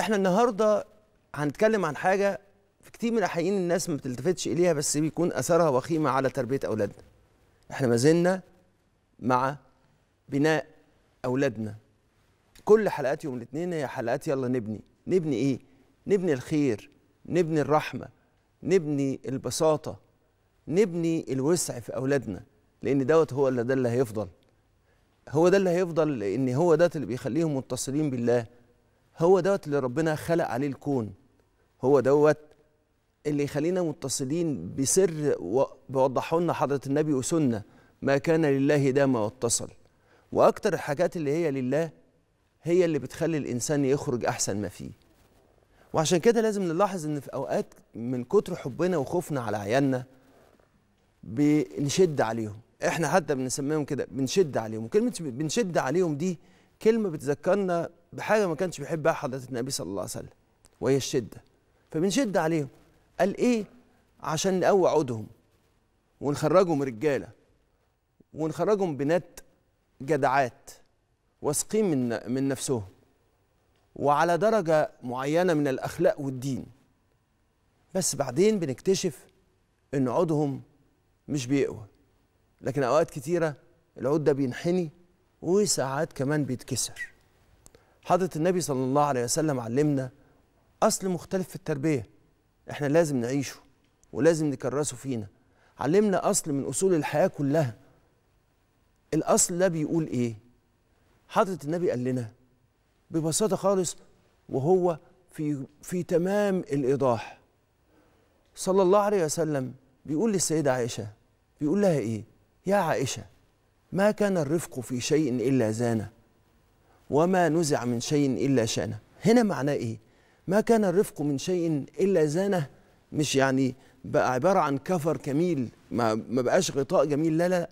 احنا النهارده هنتكلم عن حاجه في كتير من الاحيان الناس ما بتلتفتش اليها بس بيكون اثرها وخيمه على تربيه اولادنا احنا ما زلنا مع بناء اولادنا كل حلقات يوم الاثنين هي حلقات يلا نبني نبني ايه نبني الخير نبني الرحمه نبني البساطه نبني الوسع في اولادنا لان دوت هو اللي ده اللي هيفضل هو ده اللي هيفضل لان هو ده اللي بيخليهم متصلين بالله هو دوت اللي ربنا خلق عليه الكون هو دوت اللي يخلينا متصلين بسر بوضحه لنا حضره النبي وسنه ما كان لله ده ما واتصل واكتر الحاجات اللي هي لله هي اللي بتخلي الانسان يخرج احسن ما فيه وعشان كده لازم نلاحظ ان في اوقات من كتر حبنا وخوفنا على عيالنا بنشد عليهم احنا حتى بنسميهم كده بنشد عليهم وكلمه بنشد عليهم دي كلمه بتذكرنا بحاجه ما كانش بيحبها حضره النبي صلى الله عليه وسلم وهي الشده فبنشد عليهم قال ايه عشان نقوي عودهم ونخرجهم رجاله ونخرجهم بنات جدعات واثقين من من نفسهم وعلى درجه معينه من الاخلاق والدين بس بعدين بنكتشف ان عودهم مش بيقوى لكن اوقات كتيره العود ده بينحني وساعات كمان بيتكسر حضرة النبي صلى الله عليه وسلم علمنا أصل مختلف في التربية إحنا لازم نعيشه ولازم نكرسه فينا علمنا أصل من أصول الحياة كلها الأصل ده بيقول إيه حضرة النبي قال لنا ببساطة خالص وهو في في تمام الإيضاح صلى الله عليه وسلم بيقول للسيدة عائشة بيقول لها إيه يا عائشة ما كان الرفق في شيء إلا زانه وما نزع من شيء إلا شانه هنا معناه إيه؟ ما كان الرفق من شيء إلا زانه مش يعني بقى عبارة عن كفر كميل ما, ما بقاش غطاء جميل لا لا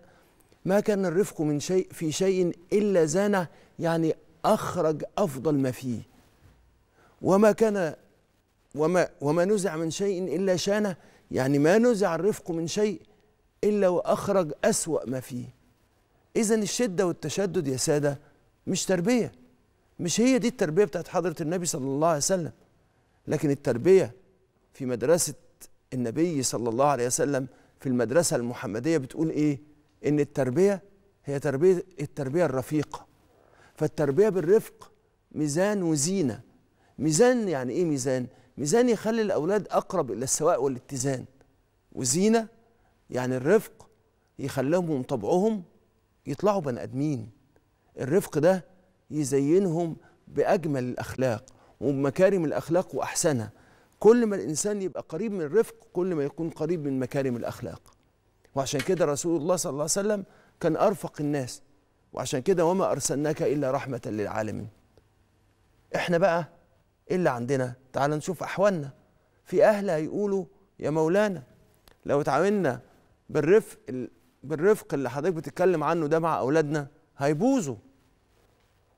ما كان الرفق من شيء في شيء إلا زانه يعني أخرج أفضل ما فيه وما كان وما وما نزع من شيء إلا شانه يعني ما نزع الرفق من شيء إلا وأخرج أسوأ ما فيه اذا الشده والتشدد يا ساده مش تربيه مش هي دي التربيه بتاعت حضره النبي صلى الله عليه وسلم لكن التربيه في مدرسه النبي صلى الله عليه وسلم في المدرسه المحمديه بتقول ايه ان التربيه هي تربيه التربيه الرفيقه فالتربيه بالرفق ميزان وزينه ميزان يعني ايه ميزان ميزان يخلي الاولاد اقرب الى السواء والاتزان وزينه يعني الرفق يخليهم طبعهم يطلعوا بني ادمين الرفق ده يزينهم باجمل الاخلاق ومكارم الاخلاق واحسنها كل ما الانسان يبقى قريب من الرفق كل ما يكون قريب من مكارم الاخلاق وعشان كده رسول الله صلى الله عليه وسلم كان ارفق الناس وعشان كده وما ارسلناك الا رحمه للعالمين احنا بقى ايه اللي عندنا تعال نشوف احوالنا في اهل هيقولوا يا مولانا لو اتعاملنا بالرفق بالرفق اللي حضرتك بتتكلم عنه ده مع اولادنا هيبوظوا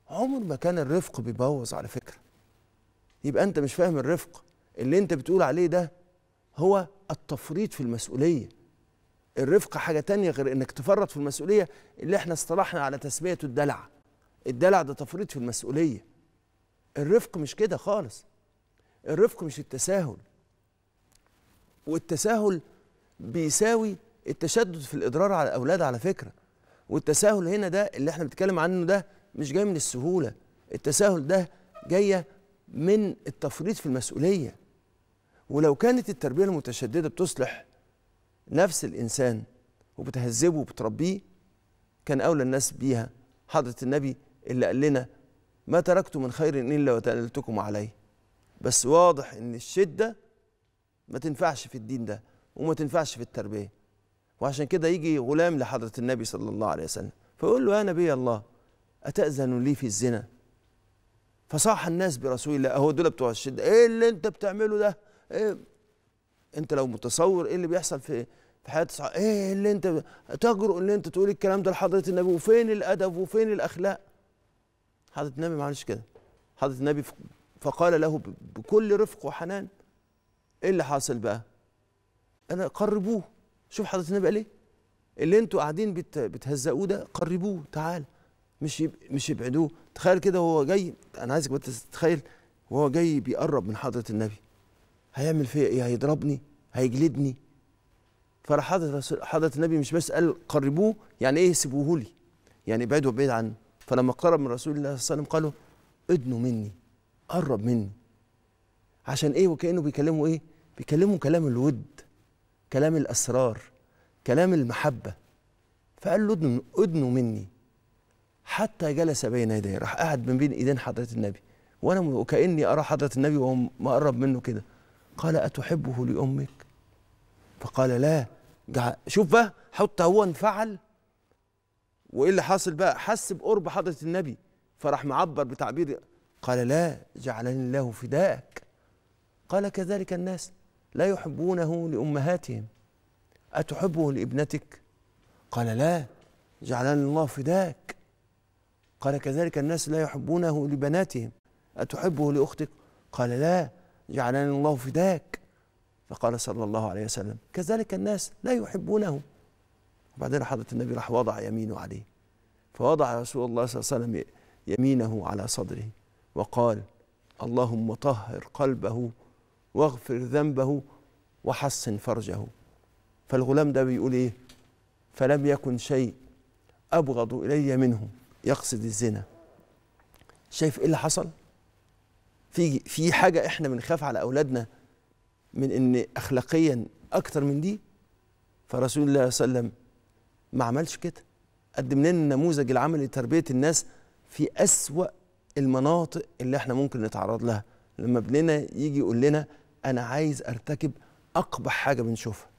عمر ما كان الرفق بيبوظ على فكره يبقى انت مش فاهم الرفق اللي انت بتقول عليه ده هو التفريط في المسؤوليه الرفق حاجه تانية غير انك تفرط في المسؤوليه اللي احنا اصطلحنا على تسميته الدلع الدلع ده تفريط في المسؤوليه الرفق مش كده خالص الرفق مش التساهل والتساهل بيساوي التشدد في الاضرار على الاولاد على فكره والتساهل هنا ده اللي احنا بنتكلم عنه ده مش جاي من السهوله التساهل ده جايه من التفريط في المسؤوليه ولو كانت التربيه المتشدده بتصلح نفس الانسان وبتهذبه وبتربيه كان اولى الناس بيها حضره النبي اللي قال لنا ما تركت من خير الا وتنلتكم عليه بس واضح ان الشده ما تنفعش في الدين ده وما تنفعش في التربيه وعشان كده يجي غلام لحضرة النبي صلى الله عليه وسلم فيقول له يا نبي الله أتأذن لي في الزنا فصاح الناس برسول الله أهو دول بتوع الشدة إيه اللي أنت بتعمله ده إيه أنت لو متصور إيه اللي بيحصل في في حياة صح... إيه اللي أنت تجرؤ إن أنت تقول الكلام ده لحضرة النبي وفين الأدب وفين الأخلاق حضرة النبي ما عملش كده حضرة النبي فقال له بكل رفق وحنان إيه اللي حاصل بقى أنا قربوه شوف حضرة النبي قال ايه اللي انتوا قاعدين بتهزقوه ده قربوه تعال مش يب... مش يبعدوه تخيل كده وهو جاي انا عايزك تتخيل وهو جاي بيقرب من حضرة النبي هيعمل فيا ايه هيضربني هيجلدني فراح حضرة حضرة النبي مش بس قال قربوه يعني ايه سيبوه لي يعني ابعدوا بعيد عنه فلما اقترب من رسول الله صلى الله عليه وسلم قالوا ادنوا مني قرب مني عشان ايه وكانه بيكلموا ايه بيكلموا كلام الود كلام الأسرار كلام المحبة فقال له ادنوا ادنوا مني حتى جلس بين يدي راح قاعد من بين ايدين حضرة النبي وانا وكاني ارى حضرة النبي وهو مقرب منه كده قال اتحبه لامك فقال لا شوف بقى حتى هو انفعل وايه اللي حاصل بقى حس بقرب حضرة النبي فراح معبر بتعبير قال لا جعلني الله فداءك قال كذلك الناس لا يحبونه لأمهاتهم أتحبه لابنتك قال لا جعلني الله فداك قال كذلك الناس لا يحبونه لبناتهم أتحبه لأختك قال لا جعلني الله فداك فقال صلى الله عليه وسلم كذلك الناس لا يحبونه وبعدين حضرة النبي راح وضع يمينه عليه فوضع رسول الله صلى الله عليه وسلم يمينه على صدره وقال اللهم طهر قلبه واغفر ذنبه وحسن فرجه فالغلام ده بيقول ايه فلم يكن شيء ابغض الي منه يقصد الزنا شايف ايه اللي حصل في في حاجه احنا بنخاف على اولادنا من ان اخلاقيا اكتر من دي فرسول الله صلى الله عليه وسلم ما عملش كده قدم لنا النموذج العملي لتربيه الناس في اسوا المناطق اللي احنا ممكن نتعرض لها لما ابننا يجي يقول لنا انا عايز ارتكب اقبح حاجه بنشوفها